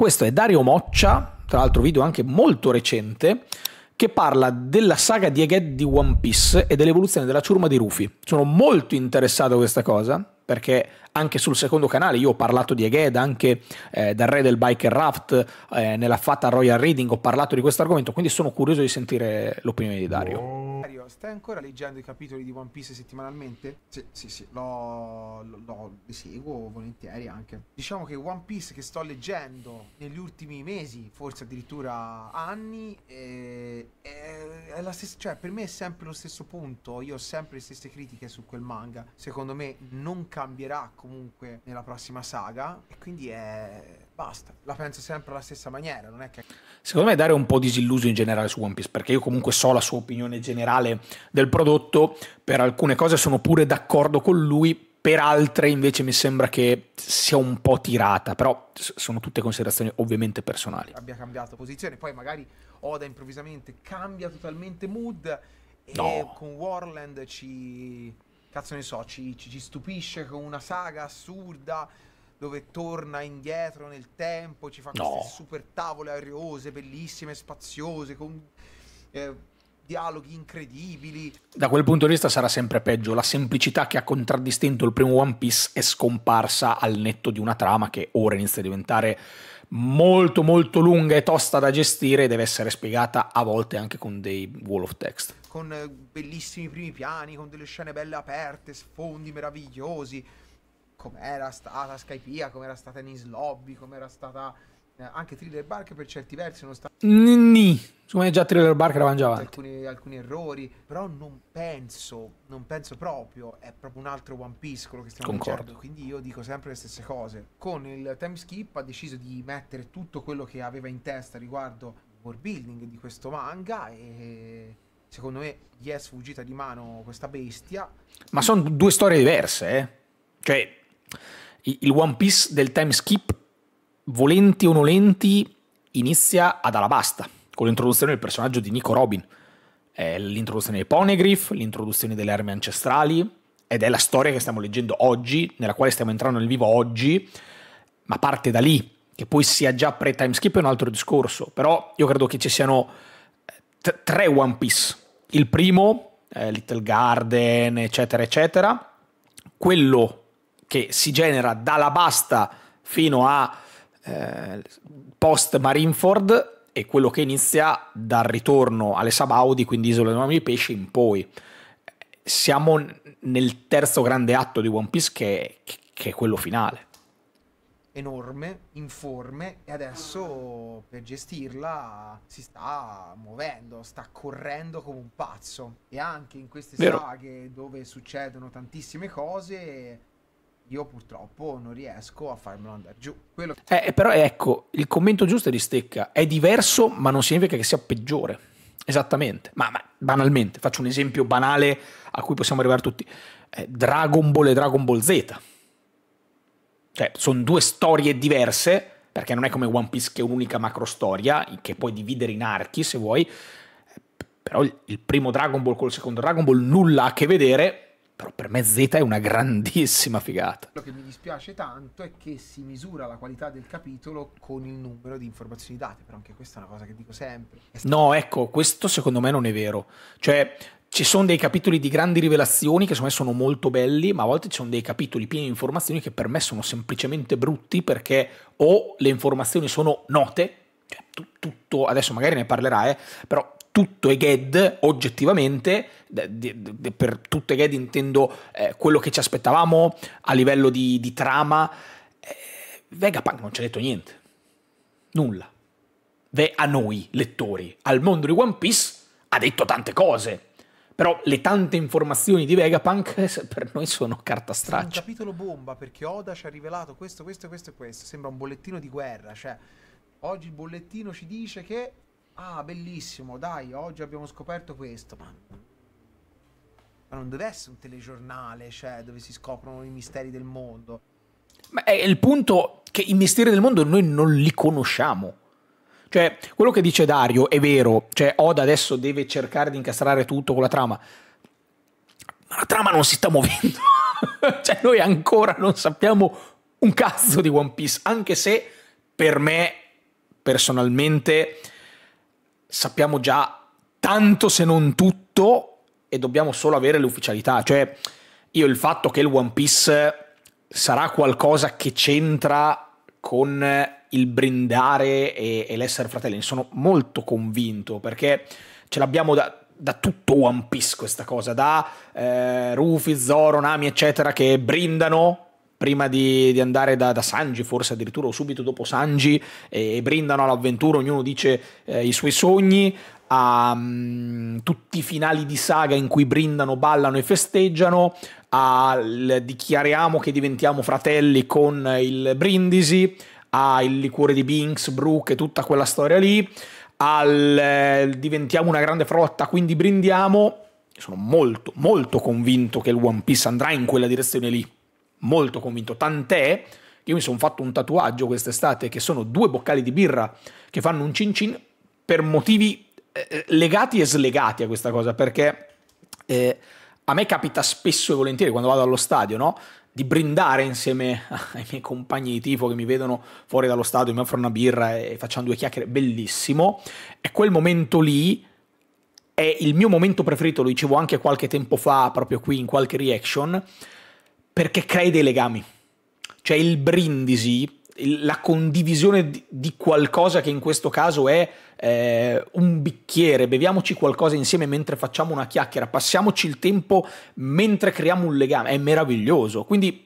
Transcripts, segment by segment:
Questo è Dario Moccia, tra l'altro video anche molto recente, che parla della saga di Egghead di One Piece e dell'evoluzione della ciurma di Rufy. Sono molto interessato a questa cosa, perché anche sul secondo canale, io ho parlato di Eghed, anche eh, del re del biker raft, eh, nella fatta Royal Reading ho parlato di questo argomento, quindi sono curioso di sentire l'opinione di Dario. Dario, stai ancora leggendo i capitoli di One Piece settimanalmente? Sì, sì, sì, lo, lo, lo seguo volentieri anche. Diciamo che One Piece che sto leggendo negli ultimi mesi, forse addirittura anni, eh, è, è, è stessa, cioè per me è sempre lo stesso punto, io ho sempre le stesse critiche su quel manga, secondo me non cambierà comunque comunque nella prossima saga e quindi è... basta. La penso sempre alla stessa maniera, non è che... Secondo me Dario è un po' disilluso in generale su One Piece perché io comunque so la sua opinione generale del prodotto, per alcune cose sono pure d'accordo con lui, per altre invece mi sembra che sia un po' tirata, però sono tutte considerazioni ovviamente personali. Abbia cambiato posizione, poi magari Oda improvvisamente cambia totalmente mood e no. con Warland ci cazzo ne so, ci, ci, ci stupisce con una saga assurda dove torna indietro nel tempo, ci fa no. super tavole ariose, bellissime, spaziose, con eh, dialoghi incredibili. Da quel punto di vista sarà sempre peggio, la semplicità che ha contraddistinto il primo One Piece è scomparsa al netto di una trama che ora inizia a diventare molto molto lunga e tosta da gestire e deve essere spiegata a volte anche con dei wall of text con eh, bellissimi primi piani, con delle scene belle aperte, sfondi meravigliosi, come era stata Skypia, era stata Nis Lobby, come era stata eh, anche Thriller Bark per certi versi non sta... Nini, secondo già Thriller Bark era già avanti. Alcuni, alcuni, errori, però non penso, non penso proprio, è proprio un altro One Piece quello che stiamo Concordo. quindi io dico sempre le stesse cose. Con il time skip ha deciso di mettere tutto quello che aveva in testa riguardo il building di questo manga e Secondo me gli è sfuggita di mano questa bestia. Ma sono due storie diverse, eh? Cioè, il One Piece del time skip, volenti o nolenti, inizia ad Alabasta, con l'introduzione del personaggio di Nico Robin. È l'introduzione dei Ponegriff, l'introduzione delle armi ancestrali, ed è la storia che stiamo leggendo oggi, nella quale stiamo entrando nel vivo oggi, ma parte da lì, che poi sia già pre-time skip è un altro discorso, però io credo che ci siano tre One Piece. Il primo, eh, Little Garden, eccetera, eccetera. Quello che si genera dalla basta fino a eh, post Marineford e quello che inizia dal ritorno alle Sabaudi, quindi Isola dei Nomi Pesci, in poi. Siamo nel terzo grande atto di One Piece che, che è quello finale enorme, informe e adesso per gestirla si sta muovendo, sta correndo come un pazzo. E anche in queste Vero. saghe dove succedono tantissime cose, io purtroppo non riesco a farmelo andare giù. Quello... Eh, eh, però eh, ecco, il commento giusto è di Stecca, è diverso ma non significa che sia peggiore. Esattamente, ma, ma banalmente, faccio un esempio banale a cui possiamo arrivare tutti. Eh, Dragon Ball e Dragon Ball Z cioè, sono due storie diverse, perché non è come One Piece che è un'unica macro storia, che puoi dividere in archi se vuoi, però il primo Dragon Ball col secondo Dragon Ball nulla a che vedere, però per me Z è una grandissima figata. Quello che mi dispiace tanto è che si misura la qualità del capitolo con il numero di informazioni date, però anche questa è una cosa che dico sempre. No, ecco, questo secondo me non è vero. Cioè, ci sono dei capitoli di grandi rivelazioni che secondo me sono molto belli, ma a volte ci sono dei capitoli pieni di informazioni che per me sono semplicemente brutti perché o le informazioni sono note, cioè tutto, adesso magari ne parlerai, eh, però tutto è GED oggettivamente, per tutto è GED intendo eh, quello che ci aspettavamo a livello di, di trama, eh, Vegapunk non ci ha detto niente, nulla. Ve a noi lettori, al mondo di One Piece ha detto tante cose, però le tante informazioni di Vegapunk eh, per noi sono carta straccia. È un capitolo bomba perché Oda ci ha rivelato questo, questo, questo e questo. Sembra un bollettino di guerra. Cioè, oggi il bollettino ci dice che... Ah, bellissimo, dai, oggi abbiamo scoperto questo. Ma ma non deve essere un telegiornale, cioè, dove si scoprono i misteri del mondo. Ma è il punto che i misteri del mondo noi non li conosciamo. Cioè, quello che dice Dario è vero, cioè Oda adesso deve cercare di incastrare tutto con la trama, ma la trama non si sta muovendo. cioè, noi ancora non sappiamo un cazzo di One Piece, anche se per me, personalmente, sappiamo già tanto se non tutto e dobbiamo solo avere le ufficialità. Cioè, io il fatto che il One Piece sarà qualcosa che c'entra con il brindare e, e l'essere fratelli, ne sono molto convinto perché ce l'abbiamo da, da tutto One Piece questa cosa, da eh, Rufy, Zoro, Nami, eccetera, che brindano prima di, di andare da, da, Sanji, forse addirittura o subito dopo Sanji, e, e brindano all'avventura, ognuno dice eh, i suoi sogni, a um, tutti i finali di saga in cui brindano, ballano e festeggiano, al dichiariamo che diventiamo fratelli con il brindisi, al liquore di Binks, Brooke e tutta quella storia lì, al eh, diventiamo una grande frotta, quindi brindiamo. Sono molto, molto convinto che il One Piece andrà in quella direzione lì. Molto convinto. Tant'è che io mi sono fatto un tatuaggio quest'estate che sono due boccali di birra che fanno un cin cin per motivi eh, eh, legati e slegati a questa cosa, perché... Eh, a me capita spesso e volentieri quando vado allo stadio, no? di brindare insieme ai miei compagni di tifo che mi vedono fuori dallo stadio, mi offrono una birra e facciamo due chiacchiere, bellissimo. E quel momento lì è il mio momento preferito, lo dicevo anche qualche tempo fa, proprio qui in qualche reaction, perché crei dei legami. Cioè il brindisi la condivisione di qualcosa che in questo caso è eh, un bicchiere, beviamoci qualcosa insieme mentre facciamo una chiacchiera, passiamoci il tempo mentre creiamo un legame, è meraviglioso. Quindi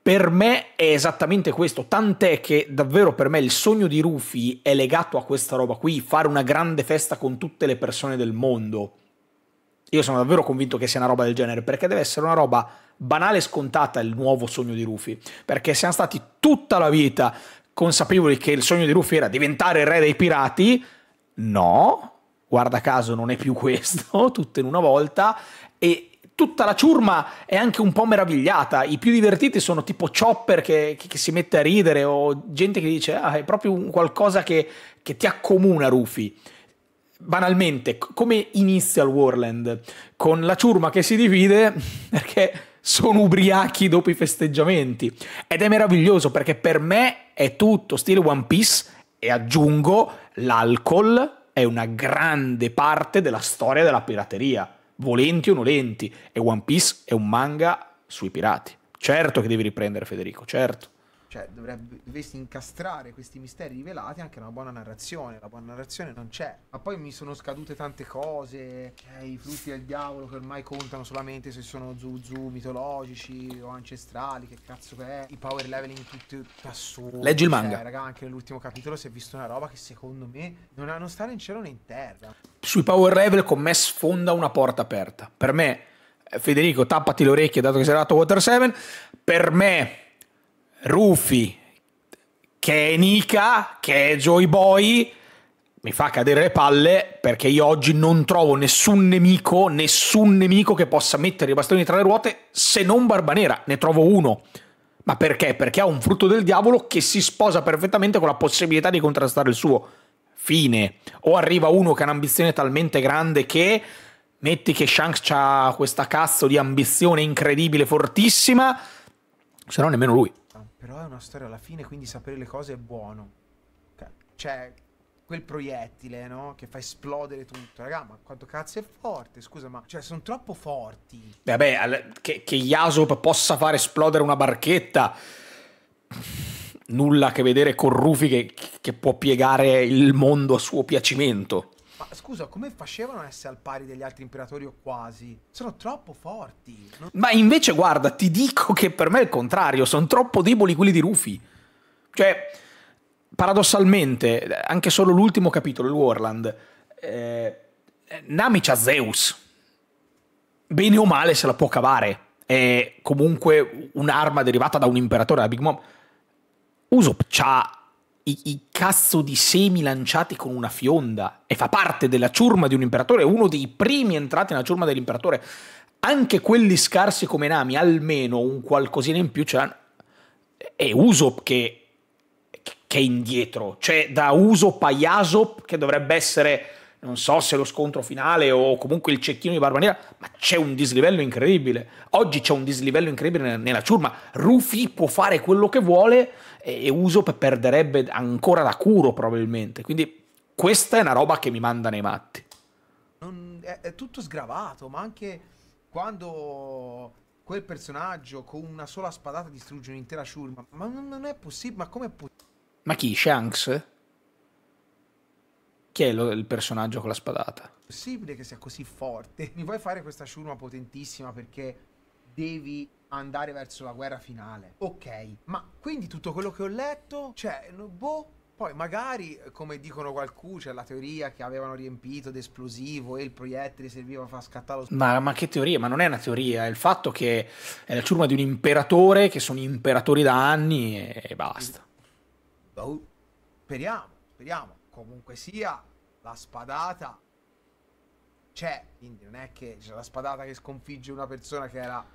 per me è esattamente questo, tant'è che davvero per me il sogno di Rufy è legato a questa roba qui, fare una grande festa con tutte le persone del mondo. Io sono davvero convinto che sia una roba del genere, perché deve essere una roba banale e scontata il nuovo sogno di Rufy, perché siamo stati tutta la vita consapevoli che il sogno di Rufy era diventare il re dei pirati, no, guarda caso non è più questo, tutto in una volta, e tutta la ciurma è anche un po' meravigliata. I più divertiti sono tipo Chopper che, che, che si mette a ridere o gente che dice ah, è proprio qualcosa che, che, ti accomuna Rufy. Banalmente, come inizia il Warland? Con la ciurma che si divide perché sono ubriachi dopo i festeggiamenti. Ed è meraviglioso perché per me è tutto stile One Piece e aggiungo l'alcol è una grande parte della storia della pirateria, volenti o nolenti, e One Piece è un manga sui pirati. Certo che devi riprendere Federico, certo cioè dovrebbe, dovresti incastrare questi misteri rivelati anche in una buona narrazione. La buona narrazione non c'è. Ma poi mi sono scadute tante cose, eh, i frutti del diavolo che ormai contano solamente se sono zuzu mitologici o ancestrali, che cazzo che è, i power leveling tutti assurdi. Leggi il manga. Cioè, raga, anche nell'ultimo capitolo si è visto una roba che secondo me non, ha, non sta né in cielo né in terra. Sui power level con me sfonda una porta aperta. Per me... Eh, Federico, tappati le orecchie dato che sei arrivato a Water 7. Per me Rufy, che è Nika, che è Joy Boy, mi fa cadere le palle perché io oggi non trovo nessun nemico, nessun nemico che possa mettere i bastoni tra le ruote se non Barbanera, ne trovo uno. Ma perché? Perché ha un frutto del diavolo che si sposa perfettamente con la possibilità di contrastare il suo. Fine. O arriva uno che ha un'ambizione talmente grande che metti che Shanks ha questa cazzo di ambizione incredibile, fortissima, se no nemmeno lui. Però è una storia alla fine, quindi sapere le cose è buono. C'è cioè, quel proiettile, no? Che fa esplodere tutto. Raga, ma quanto cazzo è forte? Scusa, ma cioè, sono troppo forti. Eh, vabbè, al... che, che Yasop possa far esplodere una barchetta. Nulla a che vedere con Rufy che, che può piegare il mondo a suo piacimento. Ma scusa, come facevano ad essere al pari degli altri imperatori o quasi? Sono troppo forti. Non... Ma invece, guarda, ti dico che per me è il contrario. Sono troppo deboli quelli di Rufy. Cioè, paradossalmente, anche solo l'ultimo capitolo, il Warland, eh, Nami c'ha Zeus. Bene o male se la può cavare. È comunque un'arma derivata da un imperatore, la Big Mom. Usopp c'ha i, i, cazzo di semi lanciati con una fionda e fa parte della ciurma di un imperatore, uno dei primi entrati nella ciurma dell'imperatore. Anche quelli scarsi come Nami, almeno un qualcosina in più ce È Usopp che, che è indietro, cioè da Usopp a Yasop che dovrebbe essere non so se lo scontro finale o comunque il cecchino di Barba Nera, ma c'è un dislivello incredibile. Oggi c'è un dislivello incredibile nella ciurma. Rufy può fare quello che vuole, e Usopp perderebbe ancora da curo probabilmente. Quindi questa è una roba che mi manda nei matti. Non, è, è tutto sgravato, ma anche quando quel personaggio con una sola spadata distrugge un'intera ciurma. Ma non, è possibile, ma come è possibile? Ma chi? Shanks? Chi è lo, il personaggio con la spadata? È possibile che sia così forte. Mi vuoi fare questa ciurma potentissima perché devi andare verso la guerra finale. Ok, ma quindi tutto quello che ho letto, cioè, boh, poi magari, eh, come dicono qualcuno, c'è la teoria che avevano riempito d'esplosivo e il proiettile serviva a far scattare lo ma, ma che teoria? Ma non è una teoria, è il fatto che è la ciurma di un imperatore, che sono imperatori da anni e, e basta. Boh, speriamo, speriamo. Comunque sia, la spadata c'è, quindi non è che c'è la spadata che sconfigge una persona che era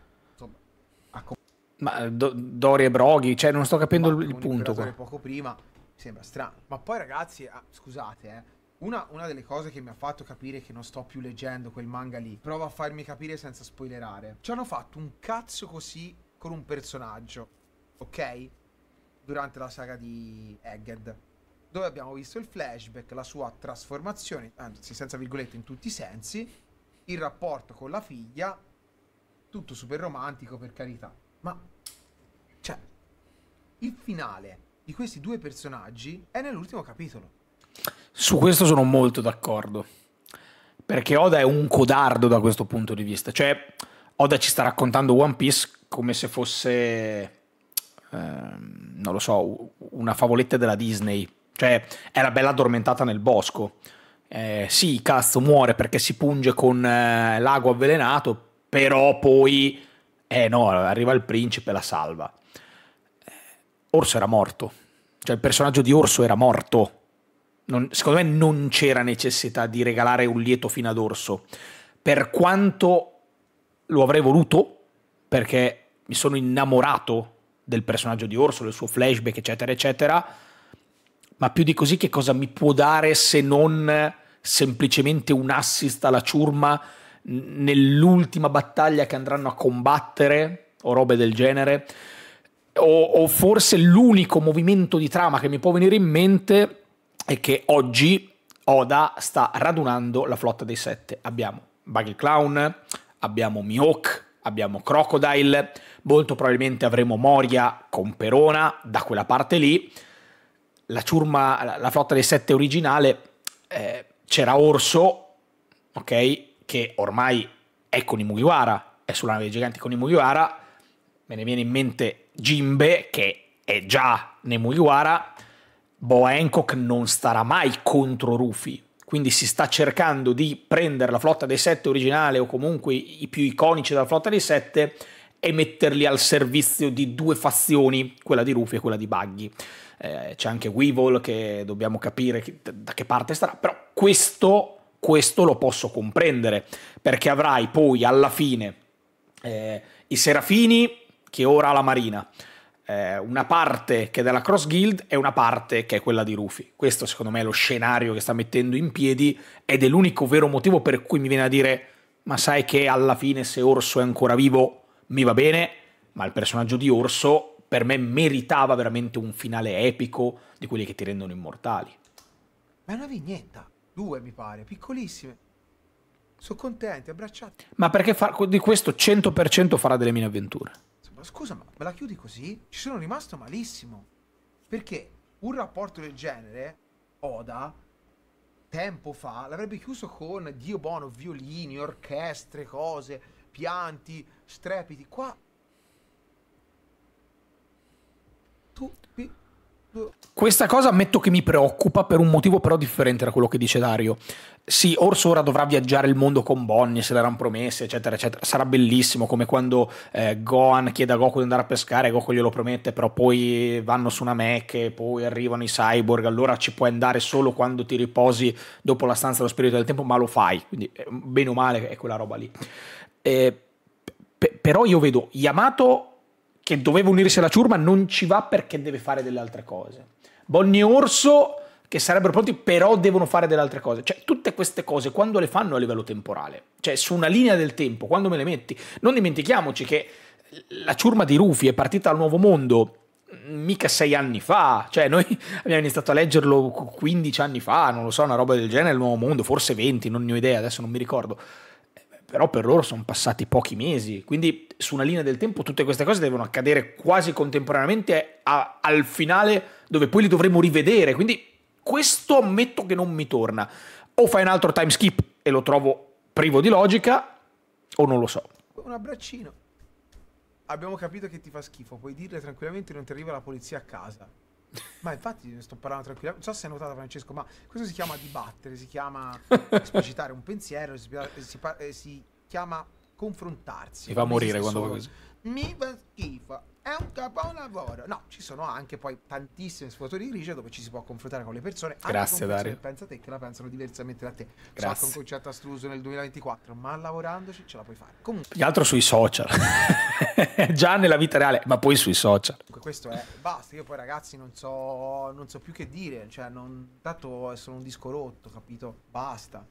ma eh, do, Dori e Broghi, cioè non sto capendo il, punto. Qua. Poco prima, mi sembra strano. Ma poi ragazzi, ah, scusate, eh, una, una, delle cose che mi ha fatto capire che non sto più leggendo quel manga lì, prova a farmi capire senza spoilerare. Ci hanno fatto un cazzo così con un personaggio, ok? Durante la saga di Egged, dove abbiamo visto il flashback, la sua trasformazione, anzi senza virgolette in tutti i sensi, il rapporto con la figlia, tutto super romantico per carità. Ma... Cioè, il finale di questi due personaggi è nell'ultimo capitolo. Su questo sono molto d'accordo. Perché Oda è un codardo da questo punto di vista. Cioè, Oda ci sta raccontando One Piece come se fosse, eh, non lo so, una favoletta della Disney. Cioè, è la bella addormentata nel bosco. Eh, sì, cazzo, muore perché si punge con eh, l'ago avvelenato, però poi eh no, arriva il principe e la salva. Eh, Orso era morto. Cioè il personaggio di Orso era morto. Non, secondo me non c'era necessità di regalare un lieto fine ad Orso. Per quanto lo avrei voluto, perché mi sono innamorato del personaggio di Orso, del suo flashback, eccetera, eccetera. Ma più di così che cosa mi può dare se non semplicemente un assist alla ciurma nell'ultima battaglia che andranno a combattere o robe del genere. O, o forse l'unico movimento di trama che mi può venire in mente è che oggi Oda sta radunando la flotta dei sette. Abbiamo Buggy Clown, abbiamo Mihawk, abbiamo Crocodile, molto probabilmente avremo Moria con Perona da quella parte lì. La ciurma, la flotta dei sette originale, eh, c'era Orso, ok? che ormai è con i Mugiwara, è sulla nave dei giganti con i Mugiwara, me ne viene in mente Jimbe che è già nei Mugiwara, Boa Hancock non starà mai contro Rufy, quindi si sta cercando di prendere la flotta dei sette originale o comunque i più iconici della flotta dei sette e metterli al servizio di due fazioni, quella di Rufy e quella di Buggy. Eh, c'è anche Weevil che dobbiamo capire che, da che parte starà, però questo questo lo posso comprendere, perché avrai poi alla fine eh, i Serafini che ora ha la Marina, eh, una parte che è della Cross Guild e una parte che è quella di Rufy. Questo secondo me è lo scenario che sta mettendo in piedi ed è l'unico vero motivo per cui mi viene a dire ma sai che alla fine se Orso è ancora vivo mi va bene, ma il personaggio di Orso per me meritava veramente un finale epico di quelli che ti rendono immortali. Ma è una vignetta. Due, mi pare, piccolissime. Sono contenti, abbracciati. Ma perché far, di questo 100% farà delle mini avventure? Scusa, ma me la chiudi così? Ci sono rimasto malissimo. Perché un rapporto del genere, Oda, tempo fa, l'avrebbe chiuso con Dio buono, violini, orchestre, cose, pianti, strepiti. Qua... Tu... Questa cosa ammetto che mi preoccupa per un motivo però differente da quello che dice Dario. Sì, Orso ora dovrà viaggiare il mondo con Bonnie, se l'erano promesse, eccetera, eccetera. Sarà bellissimo come quando eh, Gohan chiede a Goku di andare a pescare, Goku glielo promette, però poi vanno su una mech e poi arrivano i cyborg, allora ci puoi andare solo quando ti riposi dopo la stanza dello spirito del tempo, ma lo fai. Quindi eh, bene o male è quella roba lì. Eh, pe- però io vedo Yamato che doveva unirsi alla ciurma non ci va perché deve fare delle altre cose. Bonnie e Orso che sarebbero pronti però devono fare delle altre cose. Cioè tutte queste cose quando le fanno a livello temporale, cioè su una linea del tempo, quando me le metti, non dimentichiamoci che la ciurma di Rufi è partita al Nuovo Mondo mm, mica sei anni fa, cioè noi abbiamo iniziato a leggerlo 15 anni fa, non lo so, una roba del genere, il Nuovo Mondo, forse 20, non ne ho idea, adesso non mi ricordo però per loro sono passati pochi mesi, quindi su una linea del tempo tutte queste cose devono accadere quasi contemporaneamente a, al finale dove poi li dovremo rivedere, quindi questo ammetto che non mi torna. O fai un altro time skip e lo trovo privo di logica, o non lo so. Un abbraccino. Abbiamo capito che ti fa schifo, puoi dirle tranquillamente non ti arriva la polizia a casa. Ma infatti sto parlando tranquillamente. Non so se hai notato, Francesco, ma questo si chiama dibattere, si chiama esplicitare un pensiero, si, eh, si, eh, si chiama confrontarsi. Si fa morire quando fa così. Mi fa schifo è un capolavoro. No, ci sono anche poi tantissime sfumature di grigio dove ci si può confrontare con le persone. Grazie, Dario. Che pensa te che la pensano diversamente da te. Grazie. So che un concetto astruso nel 2024, ma lavorandoci ce la puoi fare. Comunque. Più altro sui social. Già nella vita reale, ma poi sui social. Comunque questo è basta. Io poi ragazzi non so, non so più che dire. Cioè, non, tanto sono un disco rotto, capito? Basta.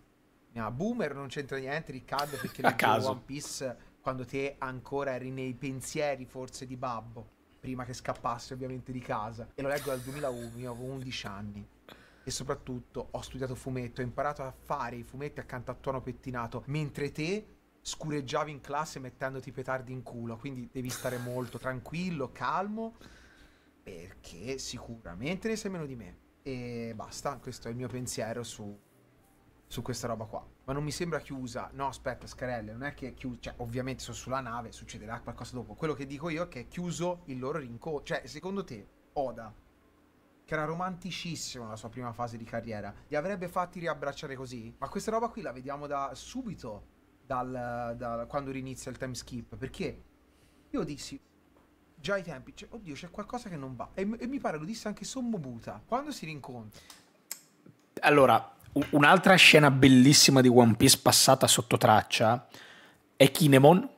No, boomer non c'entra niente, Riccardo, perché la One Piece quando te ancora eri nei pensieri forse di babbo, prima che scappassi ovviamente di casa. E lo leggo dal 2001, io avevo 11 anni. E soprattutto ho studiato fumetto, ho imparato a fare i fumetti accanto a tuono pettinato, mentre te scureggiavi in classe mettendoti petardi in culo, quindi devi stare molto tranquillo, calmo, perché sicuramente ne sei meno di me. E basta, questo è il mio pensiero su, su questa roba qua ma non mi sembra chiusa. No, aspetta, Scarelle, non è che è chiusa. cioè, ovviamente sono sulla nave, succederà qualcosa dopo. Quello che dico io è che è chiuso il loro rincontro. Cioè, secondo te, Oda, che era romanticissimo nella sua prima fase di carriera, li avrebbe fatti riabbracciare così? Ma questa roba qui la vediamo da subito, dal, da quando rinizia il time skip, perché io dissi... Già ai tempi, cioè, oddio, c'è qualcosa che non va. E, e mi pare lo disse anche Sommo Buta. Quando si rincontra? Allora, un'altra scena bellissima di One Piece passata sotto traccia è Kinemon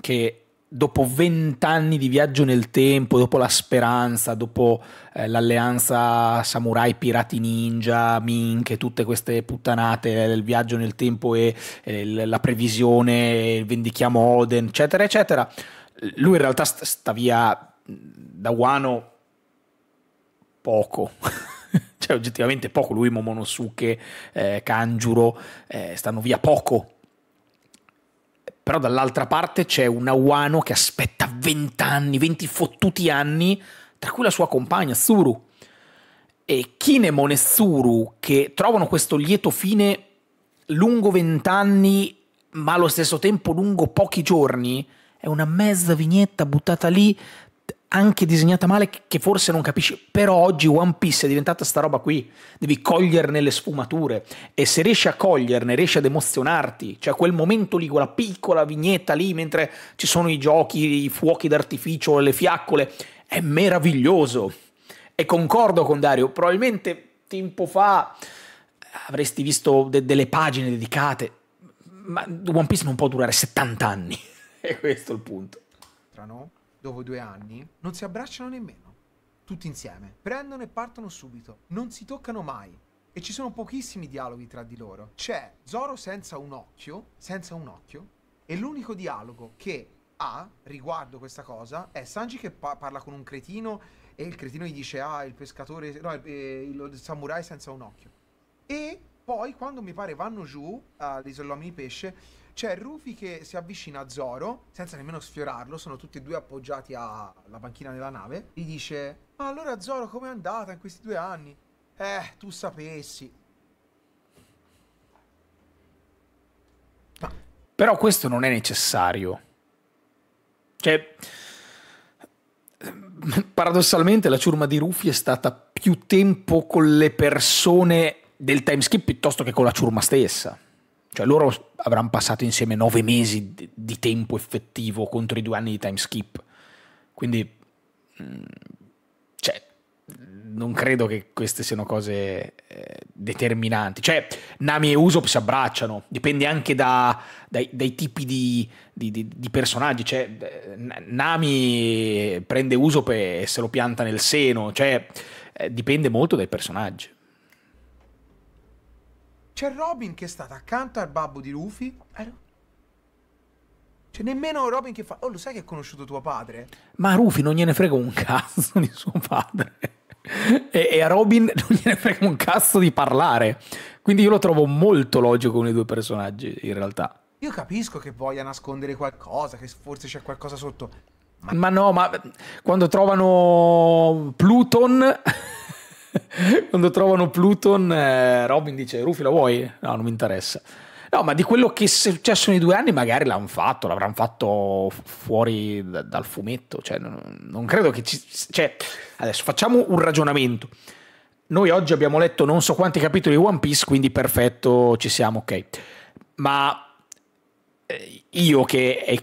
che dopo vent'anni di viaggio nel tempo, dopo la speranza, dopo eh, l'alleanza samurai pirati ninja, mink e tutte queste puttanate, del eh, viaggio nel tempo e eh, la previsione, vendichiamo Oden, eccetera, eccetera, lui in realtà sta via mm, da Wano poco. cioè oggettivamente poco, lui, Momonosuke, eh, Kanjuro, eh, stanno via poco. Però dall'altra parte c'è un Awano che aspetta 20 anni, 20 fottuti anni, tra cui la sua compagna Tsuru. E Kinemon e Tsuru che trovano questo lieto fine lungo vent'anni, ma allo stesso tempo lungo pochi giorni, è una mezza vignetta buttata lì anche disegnata male che forse non capisci, però oggi One Piece è diventata sta roba qui, devi coglierne le sfumature e se riesci a coglierne, riesci ad emozionarti, cioè quel momento lì, quella piccola vignetta lì mentre ci sono i giochi, i fuochi d'artificio, le fiaccole, è meraviglioso. E concordo con Dario, probabilmente tempo fa avresti visto de delle pagine dedicate, ma One Piece non può durare 70 anni, è questo il punto. Tra no? dopo due anni, non si abbracciano nemmeno. Tutti insieme. Prendono e partono subito. Non si toccano mai. E ci sono pochissimi dialoghi tra di loro. C'è Zoro senza un occhio, senza un occhio, e l'unico dialogo che ha riguardo questa cosa è Sanji che pa- parla con un cretino e il cretino gli dice ah il pescatore, no eh, il, samurai senza un occhio. E poi quando mi pare vanno giù all'isolamento di pesce c'è Rufy che si avvicina a Zoro senza nemmeno sfiorarlo, sono tutti e due appoggiati alla banchina della nave. Gli dice: Ma allora Zoro com'è andata in questi due anni? Eh, tu sapessi. Però questo non è necessario. Cioè, paradossalmente la ciurma di Rufy è stata più tempo con le persone del timeskip piuttosto che con la ciurma stessa. Cioè loro avranno passato insieme nove mesi di tempo effettivo contro i due anni di time skip. Quindi, mm, cioè, non credo che queste siano cose eh, determinanti. Cioè, Nami e Usopp si abbracciano, dipende anche da, dai, dai, tipi di, di, di, di, personaggi. Cioè, Nami prende Usopp e se lo pianta nel seno, cioè, eh, dipende molto dai personaggi. C'è Robin che è stata accanto al babbo di Rufy. C'è nemmeno Robin che fa. Oh, lo sai che ha conosciuto tuo padre? Ma a Rufy non gliene frega un cazzo di suo padre. e, e, a Robin non gliene frega un cazzo di parlare. Quindi io lo trovo molto logico con i due personaggi, in realtà. Io capisco che voglia nascondere qualcosa, che forse c'è qualcosa sotto. Ma... ma no, ma quando trovano Pluton. Quando trovano Pluton, eh, Robin dice: Rufy la vuoi? No, non mi interessa. No, ma di quello che è successo nei due anni magari l'hanno fatto, l'avranno fatto fuori da, dal fumetto. Cioè, non, non credo che ci... Cioè, adesso facciamo un ragionamento. Noi oggi abbiamo letto non so quanti capitoli di One Piece, quindi perfetto, ci siamo, ok. Ma eh, io che è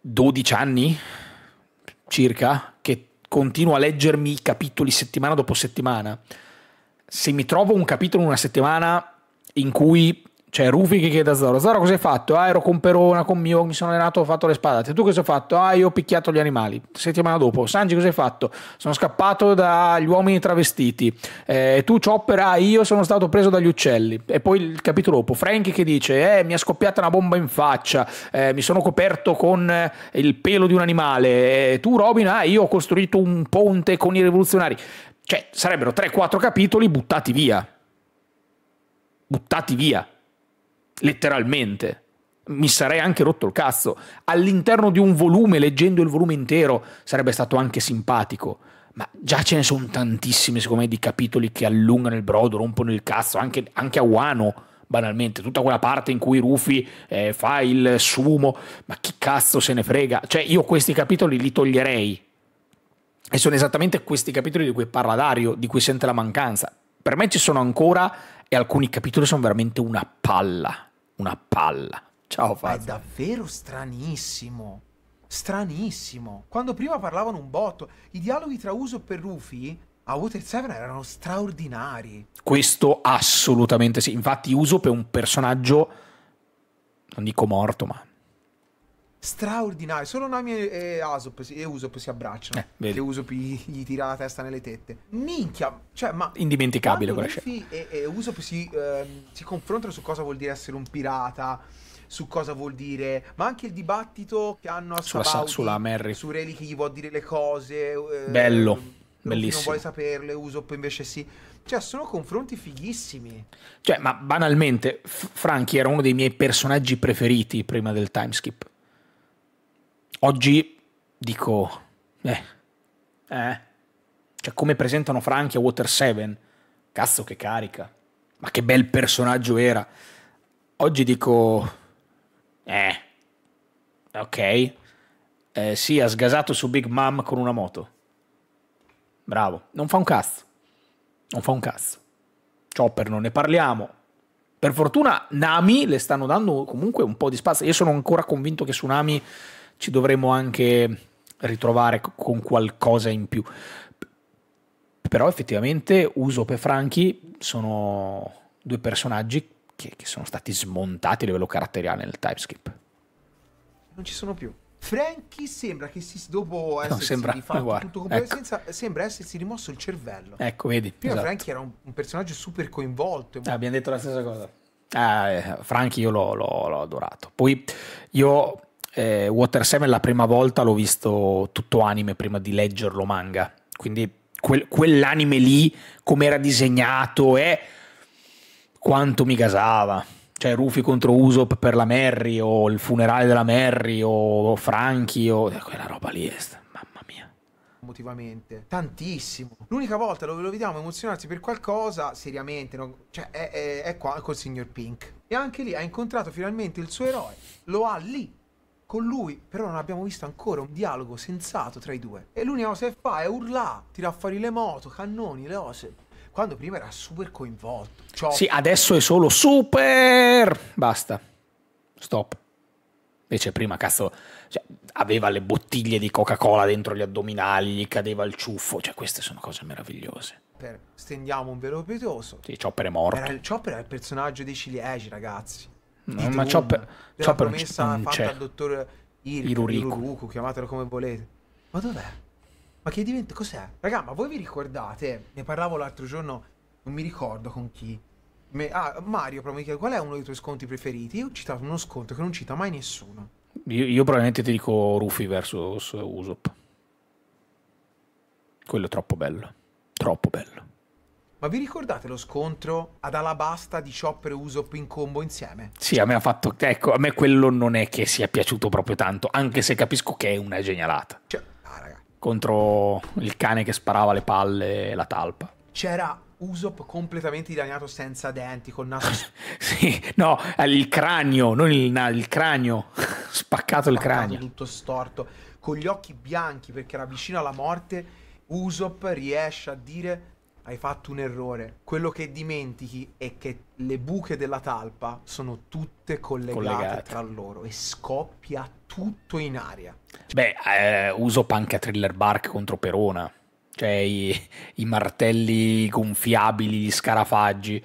12 anni circa continuo a leggermi i capitoli settimana dopo settimana, se mi trovo un capitolo in una settimana in cui cioè, Rufi che chiede a Zoro: Zoro, cosa hai fatto? Ah, ero con Perona, con mio, mi sono allenato, ho fatto le spadate. Tu cosa hai fatto? Ah, io ho picchiato gli animali. Settimana dopo, Sanji, cosa hai fatto? Sono scappato dagli uomini travestiti. Eh, tu, Chopper, ah, io sono stato preso dagli uccelli. E poi il capitolo dopo, Frankie che dice: Eh, mi ha scoppiata una bomba in faccia, eh, mi sono coperto con eh, il pelo di un animale. Eh, tu, Robin, ah, io ho costruito un ponte con i rivoluzionari. Cioè, sarebbero 3-4 capitoli buttati via. Buttati via letteralmente. Mi sarei anche rotto il cazzo. All'interno di un volume, leggendo il volume intero, sarebbe stato anche simpatico. Ma già ce ne sono tantissimi, secondo me, di capitoli che allungano il brodo, rompono il cazzo, anche, anche a Wano banalmente, tutta quella parte in cui Rufy eh, fa il sumo, ma chi cazzo se ne frega? Cioè io questi capitoli li toglierei. E sono esattamente questi capitoli di cui parla Dario, di cui sente la mancanza. Per me ci sono ancora e alcuni capitoli sono veramente una palla, una palla. Ciao Fazio. È davvero stranissimo. Stranissimo. Quando prima parlavano un botto, i dialoghi tra Uso e Rufy a Water 7 erano straordinari. Questo assolutamente sì. Infatti Uso è un personaggio non dico morto, ma straordinario. Solo Nami e, Asop, e Usopp si abbracciano. Eh, vedi. che Usopp gli, gli, tira la testa nelle tette. Minchia, cioè, ma. Indimenticabile quella scena. E, e Usop si, ehm, si confrontano su cosa vuol dire essere un pirata su cosa vuol dire, ma anche il dibattito che hanno a sulla, Sabaudi, sulla Mary. su Reli che gli vuol dire le cose. Eh, Bello, bellissimo. Non vuole saperle, Usop invece sì. Cioè, sono confronti fighissimi. Cioè, ma banalmente, Frankie era uno dei miei personaggi preferiti prima del timeskip. Oggi dico, eh, eh, cioè come presentano Franchi a Water 7, cazzo che carica, ma che bel personaggio era. Oggi dico, eh, ok, eh, sì, ha sgasato su Big Mom con una moto. Bravo, non fa un cazzo, non fa un cazzo. Chopper non ne parliamo, per fortuna Nami le stanno dando comunque un po' di spazio. Io sono ancora convinto che su Nami ci dovremmo anche ritrovare con qualcosa in più. Però effettivamente Uso e Franchi sono due personaggi che, che sono stati smontati a livello caratteriale nel timeskip. Non ci sono più. Frankie sembra che si, dopo essersi no, sembra, rifatto guarda, tutto completo, ecco. sembra essersi rimosso il cervello. Ecco, vedi. Prima esatto. Frankie era un, un, personaggio super coinvolto. Ah, abbiamo detto la stessa cosa. Ah, eh, Frankie io l'ho, l'ho, l'ho adorato. Poi io eh, Water 7 la prima volta l'ho visto tutto anime prima di leggerlo manga, quindi quel, quell'anime lì, come era disegnato è eh, quanto mi gasava. Cioè Rufy contro Usopp per la Merry o il funerale della Merry o Franchi o eh, quella roba lì è emotivamente. Tantissimo. L'unica volta dove lo vediamo emozionarsi per qualcosa, seriamente, no? cioè, è, è, è qua col signor Pink. E anche lì ha incontrato finalmente il suo eroe. Lo ha lì con lui però non abbiamo visto ancora un dialogo sensato tra i due. E l'unica cosa che fa è urlare, tira fuori le moto, cannoni, le cose. Quando prima era super coinvolto. Ciò... Cioè sì, adesso è solo super! Basta. Stop. Invece prima, cazzo, cioè, aveva le bottiglie di Coca-Cola dentro gli addominali, gli cadeva il ciuffo. Cioè, queste sono cose meravigliose. Per stendiamo un velo pietoso. Sì, Chopper è morto. Era, Chopper era il personaggio dei ciliegi, ragazzi. No, ma Chopper, della Chopper promessa non fatta al cioè, dottor Ir- Iruriku, chiamatelo come volete. Ma dov'è? Ma che diventa? Cos'è? Raga, ma voi vi ricordate? Ne parlavo l'altro giorno, non mi ricordo con chi. Me, ah, Mario, però mi chiede qual è uno dei tuoi sconti preferiti? Io ho citato uno sconto che non cita mai nessuno. Io, io probabilmente ti dico Rufy versus Usopp. Quello è troppo bello. Troppo bello. Ma vi ricordate lo scontro ad Alabasta di Chopper e Usopp in combo insieme? Sì, a me ha fatto. Ecco, a me quello non è che sia piaciuto proprio tanto, anche se capisco che è una genialata. Cioè, ah, raga. Contro il cane che sparava le palle e la talpa. C'era Usopp completamente dilaniato senza denti, col naso. sì, no, eh, il cranio, non il, no, il cranio. Spaccato, Spaccato il cranio. Tutto storto, con gli occhi bianchi perché era vicino alla morte. Usopp riesce a dire hai fatto un errore. Quello che dimentichi è che le buche della talpa sono tutte collegate, collegate. tra loro e scoppia tutto in aria. Beh, eh, uso panca thriller bark contro Perona. Cioè i, i martelli gonfiabili, gli scarafaggi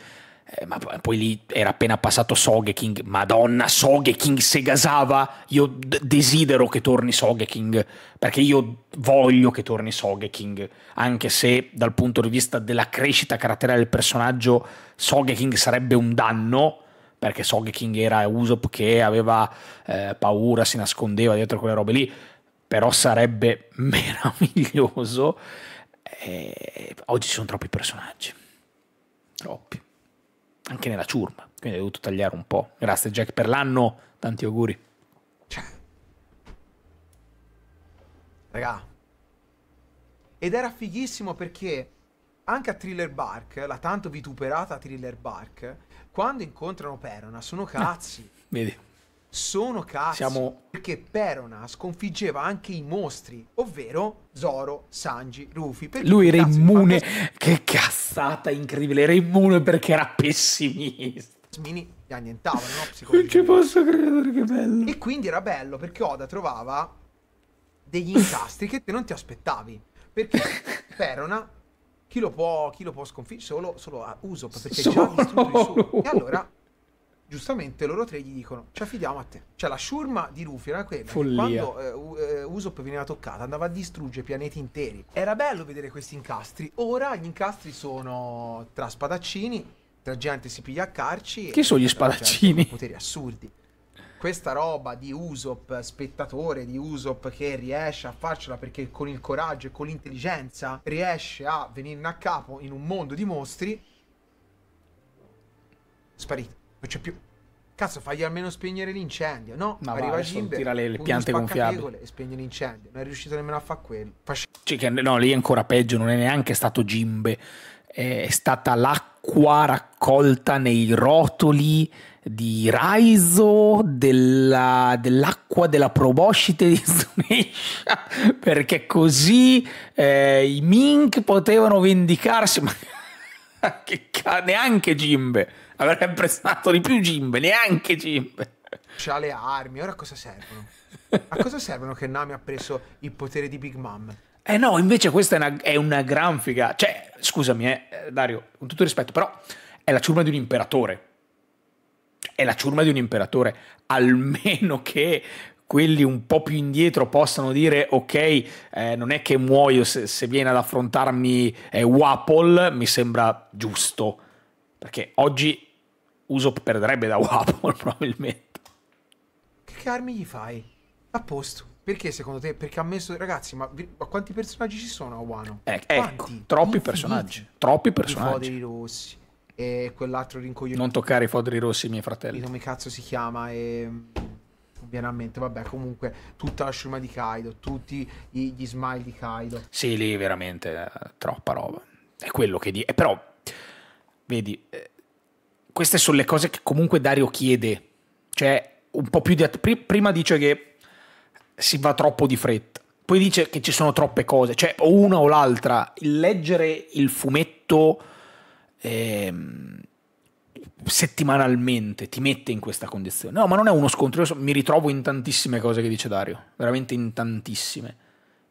eh, ma poi lì era appena passato Sogeking, madonna Sogeking Segasawa, io desidero che torni Sogeking, perché io voglio che torni Sogeking, anche se dal punto di vista della crescita caratteriale del personaggio Sogeking sarebbe un danno, perché Sogeking era Usopp che aveva eh, paura, si nascondeva dietro quelle robe lì, però sarebbe meraviglioso. Eh, oggi ci sono troppi personaggi, troppi anche nella ciurma, quindi ho dovuto tagliare un po'. Grazie Jack per l'anno, tanti auguri. Raga. Ed era fighissimo perché anche a Thriller Bark, la tanto vituperata Thriller Bark, quando incontrano Perona sono cazzi. Ah, vedi sono cazzi. Siamo... Perché Perona sconfiggeva anche i mostri, ovvero Zoro, Sanji, Rufy. Lui era immune. Che cazzata incredibile. Era immune perché era pessimista. Mini li annientavano, no? Non ci posso credere, che bello. E quindi era bello perché Oda trovava degli incastri che te non ti aspettavi. Perché Perona, chi lo può, può sconfiggere? Solo, solo a uso perché Solo... già distrutto il suo. E allora giustamente loro tre gli dicono ci affidiamo a te cioè la sciurma di Rufy era quella quando eh, eh, Usopp veniva toccata andava a distruggere pianeti interi era bello vedere questi incastri ora gli incastri sono tra spadaccini tra gente si piglia a carci che sono gli spadaccini poteri assurdi questa roba di Usopp spettatore di Usopp che riesce a farcela perché con il coraggio e con l'intelligenza riesce a venirne a capo in un mondo di mostri sparito non c'è più. Cazzo, fagli almeno spegnere l'incendio. No, no arriva vale, Gimbe, tira le, le piante gonfiate. e spegne l'incendio. Non è riuscito nemmeno a fare quello. Fasci... Cioè, no, lì è ancora peggio, non è neanche stato Gimbe. È stata l'acqua raccolta nei rotoli di Raizo, della, dell'acqua della proboscite di Zunesha, perché così eh, i Mink potevano vendicarsi. Ma che ca- neanche Jimbe Avrebbe prestato di più Jimbe, neanche Jimbe. C'ha le armi, ora a cosa servono? A cosa servono che Nami ha preso il potere di Big Mom? Eh no, invece questa è una, è una gran figa. Cioè, scusami, eh, Dario, con tutto rispetto, però è la ciurma di un imperatore. Cioè, è la ciurma di un imperatore. Almeno che quelli un po' più indietro possano dire ok, eh, non è che muoio se, se viene ad affrontarmi eh, Wapol, mi sembra giusto. Perché oggi Usopp perderebbe da Wapol probabilmente. Che armi gli fai? A posto. Perché secondo te? Perché ha messo... Ragazzi, ma, ma quanti personaggi ci sono a Wano? Eh, ecco, troppi Infiniti. personaggi. Troppi personaggi. I foderi rossi. E quell'altro rincoglionito. Non toccare i foderi rossi, miei fratelli. Il nome cazzo si chiama? E ehm, viene a mente, vabbè, comunque tutta la scema di Kaido, tutti gli smile di Kaido. Sì, lì veramente eh, troppa roba. È quello che dice. Eh, però, vedi, eh, queste sono le cose che comunque Dario chiede. Cioè, un po' più di... Att- prima dice che si va troppo di fretta. Poi dice che ci sono troppe cose, cioè o una o l'altra. Il leggere il fumetto ehm, settimanalmente ti mette in questa condizione. No, ma non è uno scontro, io mi ritrovo in tantissime cose che dice Dario, veramente in tantissime.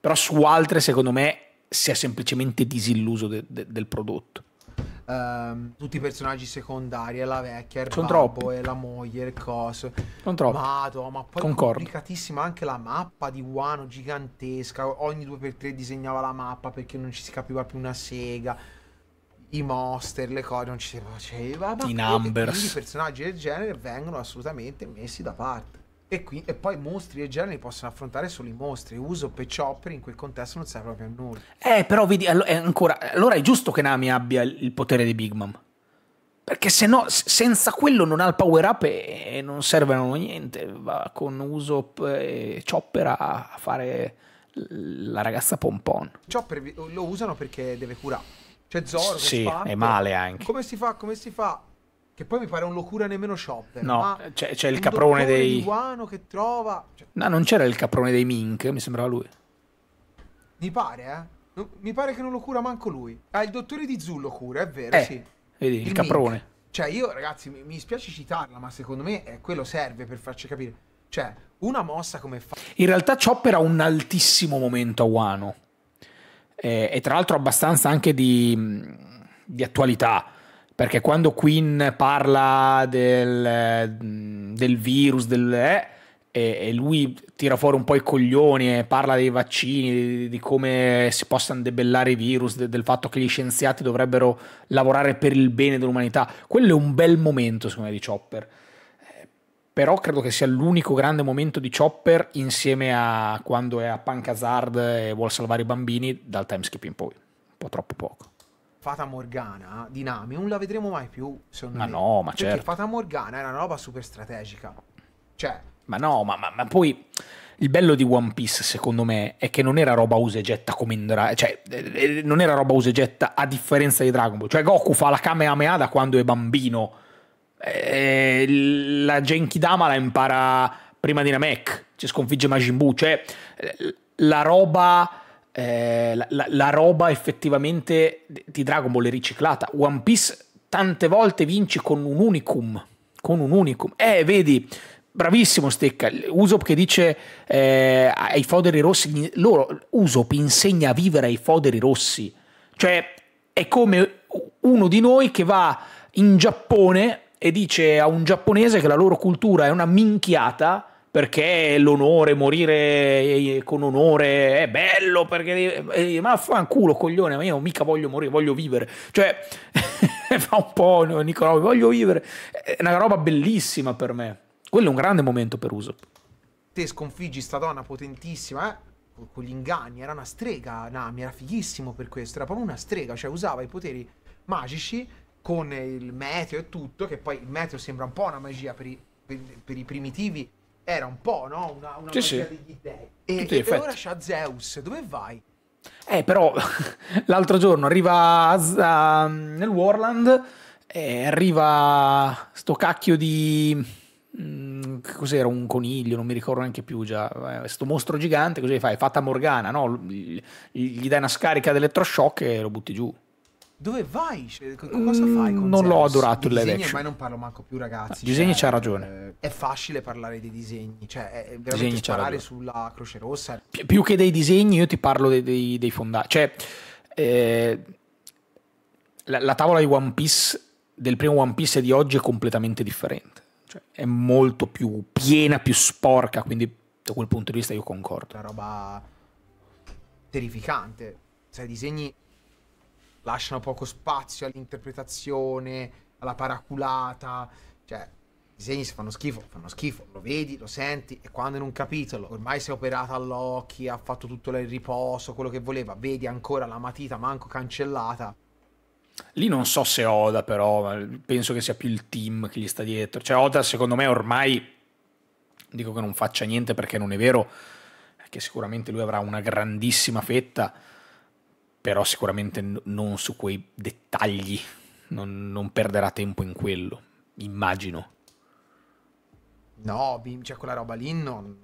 Però su altre, secondo me, si è semplicemente disilluso de de del prodotto. Um, tutti i personaggi secondari, la vecchia, il Sono babbo, e la moglie, il coso. Sono troppo. Madonna, ma poi Concordo. complicatissima anche la mappa di Wano, gigantesca. Ogni 2x3 disegnava la mappa perché non ci si capiva più una sega i monster, le cose non ci si faceva. Cioè, ma I numbers. I personaggi del genere vengono assolutamente messi da parte. E, qui, e poi mostri del genere li possono affrontare solo i mostri. Uso per Chopper in quel contesto non serve proprio a nulla. Eh, però vedi, all- eh, ancora, allora è giusto che Nami abbia il potere di Big Mom. Perché se no, senza quello non ha il power up e, non servono a niente. Va con Usopp e eh, Chopper a fare la ragazza pompon. Chopper lo usano perché deve curare c'è Zoro che Sì, spanta. è male anche. Come si fa? Come si fa? Che poi mi pare un locura nemmeno Chopper. No, c'è, c'è il caprone dei... Guano che trova... Cioè... No, non c'era il caprone dei Mink, mi sembrava lui. Mi pare, eh. mi pare che non lo cura manco lui. Ah, il dottore di Zul lo cura, è vero, eh, sì. Vedi, il, il caprone. Mink. Cioè, io, ragazzi, mi, mi spiace citarla, ma secondo me eh, quello serve per farci capire. Cioè, una mossa come fa... In realtà Chopper ha un altissimo momento a Wano eh, e tra l'altro abbastanza anche di, di attualità perché quando Quinn parla del, mm, del virus, del, eh, e, lui tira fuori un po' i coglioni e parla dei vaccini, di, di come si possano debellare i virus, de, del fatto che gli scienziati dovrebbero lavorare per il bene dell'umanità, quello è un bel momento secondo me di Chopper però credo che sia l'unico grande momento di Chopper insieme a quando è a Punk Hazard e vuole salvare i bambini dal timeskip in poi, un po' troppo poco. Fata Morgana di Nami non la vedremo mai più, secondo ma me. Ma no, ma Perché certo. Fata Morgana è una roba super strategica. Cioè... Ma no, ma, ma, ma poi... Il bello di One Piece, secondo me, è che non era roba usa e getta come in Dragon cioè eh, eh, non era roba usa e getta a differenza di Dragon Ball. Cioè Goku fa la Kamehameha da quando è bambino eh, la Dama la impara prima di Namek, cioè sconfigge Majin Buu, cioè eh, la roba, eh, la, la roba effettivamente di Dragon Ball è riciclata. One Piece tante volte vince con un unicum, con un unicum. Eh, vedi, bravissimo Stecca, Usopp che dice eh, ai foderi rossi, loro, Usopp insegna a vivere ai foderi rossi, cioè è come uno di noi che va in Giappone e dice a un giapponese che la loro cultura è una minchiata perché l'onore, morire eh, eh, con onore è bello, perché... Eh, ma fanculo, coglione, ma io mica voglio morire, voglio vivere. Cioè, fa un po' Nicolò, voglio vivere. È una roba bellissima per me. Quello è un grande momento per Uso. Te sconfiggi sta donna potentissima, eh? con gli inganni, era una strega Nami, era fighissimo per questo, era proprio una strega, cioè usava i poteri magici con il meteo e tutto, che poi il meteo sembra un po' una magia per i, per, per i primitivi, era un po' no? una, una sì, magia sì. degli dei. E, e, ora c'ha Zeus, dove vai? Eh, però l'altro giorno arriva a, a, mm, nel Warland e arriva sto cacchio di... Mh, mm, cos'era? Un coniglio, non mi ricordo neanche più già. Eh, sto mostro gigante, così fai? Fatta Morgana, no? Gli, gli dai una scarica di elettroshock e lo butti giù. Dove vai? Cioè, cosa fai? Mm, con non Zeros? l'ho adorato il live action. Ormai non parlo manco più, ragazzi. No, ah, disegni cioè, c'ha ragione. Eh, è facile parlare dei disegni. Cioè, è veramente parlare sparare sulla Croce Rossa. Pi- più che dei disegni, io ti parlo dei, dei, dei fondali. Cioè, eh, la, la, tavola di One Piece, del primo One Piece di oggi, è completamente differente. Cioè, è molto più piena, più sporca. Quindi, da quel punto di vista, io concordo. È Una roba terrificante. Cioè, disegni lasciano poco spazio all'interpretazione, alla paraculata, cioè i disegni se fanno schifo, fanno schifo, lo vedi, lo senti e quando in un capitolo ormai si è operata all'occhio, ha fatto tutto il riposo, quello che voleva, vedi ancora la matita manco cancellata. Lì non so se Oda però, penso che sia più il team che gli sta dietro, cioè Oda secondo me ormai dico che non faccia niente perché non è vero, che sicuramente lui avrà una grandissima fetta, però sicuramente n- non su quei dettagli, non, non, perderà tempo in quello, immagino. No, cioè quella roba lì no,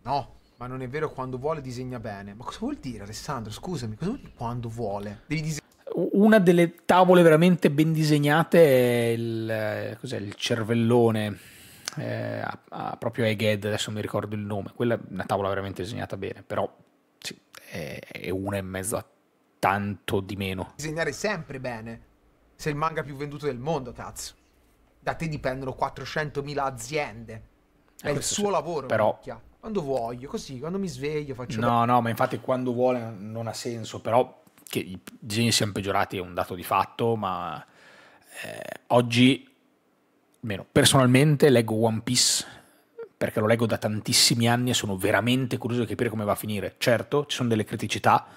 no, ma non è vero quando vuole disegna bene. Ma cosa vuol dire Alessandro? Scusami, cosa vuol dire quando vuole? Devi disegnare una delle tavole veramente ben disegnate è il, il cervellone eh, a, a, proprio Egghead, adesso mi ricordo il nome, quella è una tavola veramente disegnata bene, però sì, è, è una e mezzo a tanto di meno. Disegnare sempre bene. Sei il manga più venduto del mondo, cazzo. Da te dipendono 400.000 aziende. Eh, è il suo sì. lavoro, però. Minchia. Quando voglio, così, quando mi sveglio faccio... No, no, ma infatti quando vuole non ha senso, però che i disegni siano peggiorati è un dato di fatto, ma eh, oggi, almeno personalmente, leggo One Piece perché lo leggo da tantissimi anni e sono veramente curioso di capire come va a finire. Certo, ci sono delle criticità,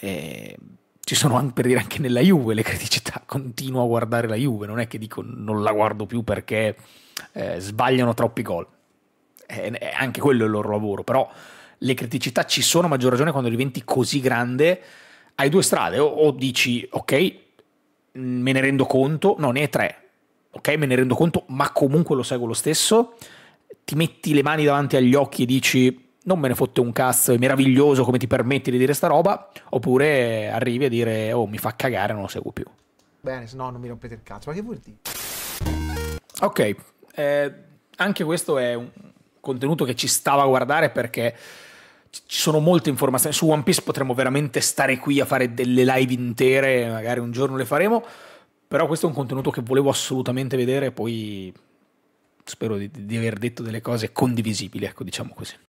eh, ci sono anche, per dire anche nella Juve le criticità, continuo a guardare la Juve, non è che dico non la guardo più perché eh, sbagliano troppi gol, eh, anche quello è il loro lavoro, però le criticità ci sono a maggior ragione quando diventi così grande, hai due strade, o, o dici ok, mm, me ne rendo conto, no, ne hai tre, ok, me ne rendo conto, ma comunque lo seguo lo stesso, ti metti le mani davanti agli occhi e dici non me ne fotte un cazzo, è meraviglioso come ti permetti di dire sta roba, oppure arrivi a dire, oh mi fa cagare, non lo seguo più. Bene, se no non mi rompete il cazzo, ma che vuol dire? Ok, eh, anche questo è un contenuto che ci stava a guardare perché ci sono molte informazioni. Su One Piece potremmo veramente stare qui a fare delle live intere, magari un giorno le faremo, però questo è un contenuto che volevo assolutamente vedere, poi spero di, di aver detto delle cose condivisibili, ecco diciamo così.